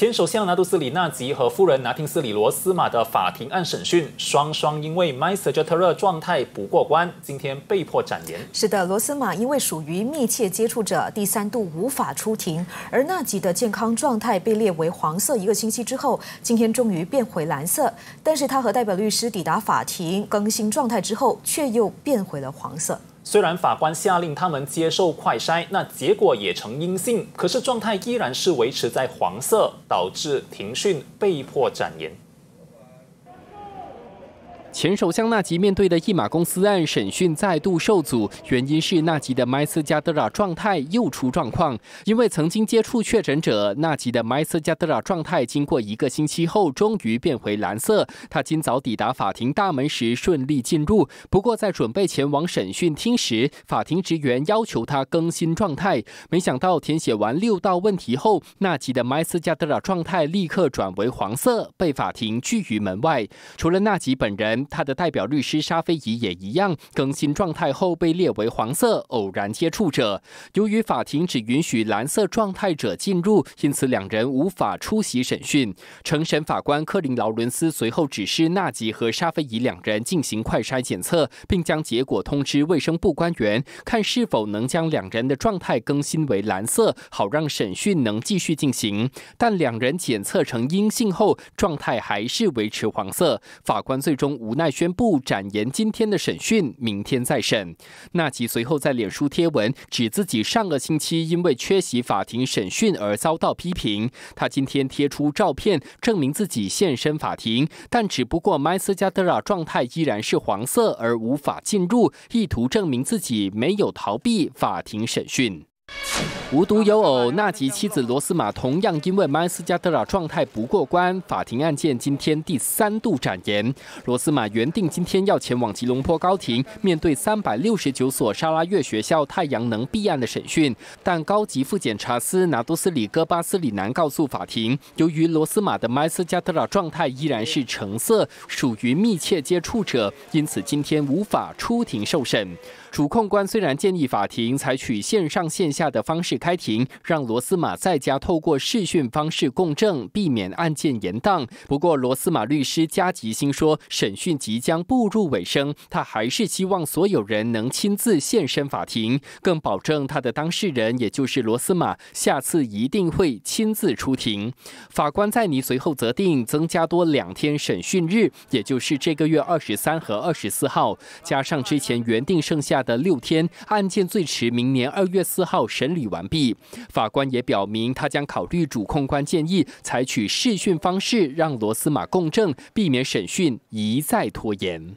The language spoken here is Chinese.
前首相拿杜斯里纳吉和夫人拿汀斯里罗斯玛的法庭案审讯，双双因为 my s e r t i f t e 状态不过关，今天被迫展延。是的，罗斯玛因为属于密切接触者，第三度无法出庭；而纳吉的健康状态被列为黄色，一个星期之后，今天终于变回蓝色。但是他和代表律师抵达法庭更新状态之后，却又变回了黄色。虽然法官下令他们接受快筛，那结果也呈阴性，可是状态依然是维持在黄色，导致庭讯被迫暂停。前首相纳吉面对的一马公司案审讯再度受阻，原因是纳吉的麦斯加德拉状态又出状况。因为曾经接触确诊者，纳吉的麦斯加德拉状态经过一个星期后终于变回蓝色。他今早抵达法庭大门时顺利进入，不过在准备前往审讯厅时，法庭职员要求他更新状态。没想到填写完六道问题后，纳吉的麦斯加德拉状态立刻转为黄色，被法庭拒于门外。除了纳吉本人，他的代表律师沙菲仪也一样，更新状态后被列为黄色偶然接触者。由于法庭只允许蓝色状态者进入，因此两人无法出席审讯。成审法官科林劳伦斯随后指示纳吉和沙菲仪两人进行快筛检测，并将结果通知卫生部官员，看是否能将两人的状态更新为蓝色，好让审讯能继续进行。但两人检测成阴性后，状态还是维持黄色。法官最终无。无奈宣布，展延今天的审讯，明天再审。纳吉随后在脸书贴文，指自己上个星期因为缺席法庭审讯而遭到批评。他今天贴出照片，证明自己现身法庭，但只不过麦斯加德拉状态依然是黄色，而无法进入，意图证明自己没有逃避法庭审讯。无独有偶，纳吉妻子罗斯玛同样因为麦斯加德拉状态不过关，法庭案件今天第三度展延。罗斯玛原定今天要前往吉隆坡高庭，面对三百六十九所沙拉越学校太阳能弊案的审讯，但高级副检察司拿多斯里戈巴斯里南告诉法庭，由于罗斯玛的麦斯加德拉状态依然是橙色，属于密切接触者，因此今天无法出庭受审。主控官虽然建议法庭采取线上线下的方式。开庭，让罗斯马在家透过视讯方式供证，避免案件延宕。不过，罗斯马律师加吉星说，审讯即将步入尾声，他还是希望所有人能亲自现身法庭，更保证他的当事人，也就是罗斯马，下次一定会亲自出庭。法官在尼随后择定，增加多两天审讯日，也就是这个月二十三和二十四号，加上之前原定剩下的六天，案件最迟明年二月四号审理完。法官也表明，他将考虑主控官建议，采取视讯方式让罗斯玛供证，避免审讯一再拖延。